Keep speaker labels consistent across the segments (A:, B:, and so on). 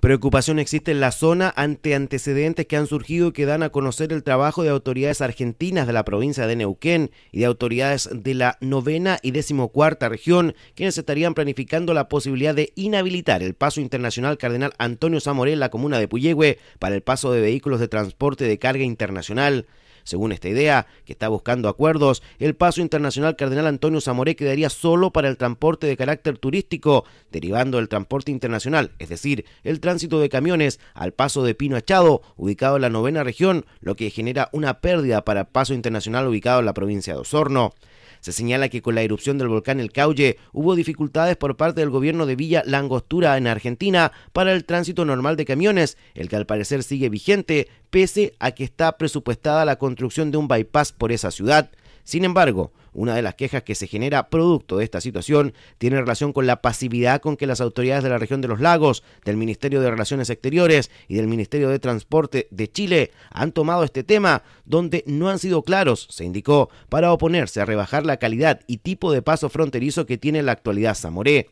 A: Preocupación existe en la zona ante antecedentes que han surgido y que dan a conocer el trabajo de autoridades argentinas de la provincia de Neuquén y de autoridades de la novena y decimocuarta región, quienes estarían planificando la posibilidad de inhabilitar el paso internacional Cardenal Antonio Zamoré en la comuna de Puyehue para el paso de vehículos de transporte de carga internacional. Según esta idea, que está buscando acuerdos, el paso internacional Cardenal Antonio Zamoré quedaría solo para el transporte de carácter turístico, derivando el transporte internacional, es decir, el tránsito de camiones al paso de Pino Achado, ubicado en la novena región, lo que genera una pérdida para el paso internacional ubicado en la provincia de Osorno. Se señala que con la erupción del volcán El Cauye hubo dificultades por parte del gobierno de Villa Langostura en Argentina para el tránsito normal de camiones, el que al parecer sigue vigente pese a que está presupuestada la construcción de un bypass por esa ciudad. Sin embargo, una de las quejas que se genera producto de esta situación tiene relación con la pasividad con que las autoridades de la región de los lagos, del Ministerio de Relaciones Exteriores y del Ministerio de Transporte de Chile han tomado este tema, donde no han sido claros, se indicó, para oponerse a rebajar la calidad y tipo de paso fronterizo que tiene la actualidad Zamoré.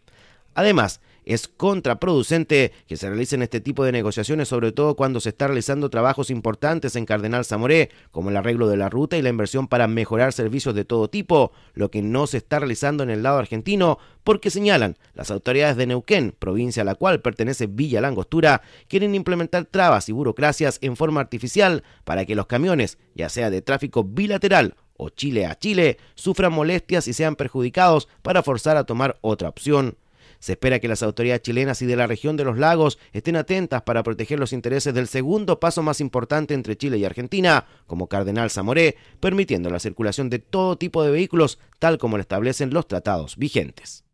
A: Además, es contraproducente que se realicen este tipo de negociaciones, sobre todo cuando se está realizando trabajos importantes en Cardenal Zamoré, como el arreglo de la ruta y la inversión para mejorar servicios de todo tipo, lo que no se está realizando en el lado argentino, porque señalan las autoridades de Neuquén, provincia a la cual pertenece Villa Langostura, quieren implementar trabas y burocracias en forma artificial para que los camiones, ya sea de tráfico bilateral o Chile a Chile, sufran molestias y sean perjudicados para forzar a tomar otra opción se espera que las autoridades chilenas y de la región de los lagos estén atentas para proteger los intereses del segundo paso más importante entre Chile y Argentina, como Cardenal Zamoré, permitiendo la circulación de todo tipo de vehículos, tal como lo establecen los tratados vigentes.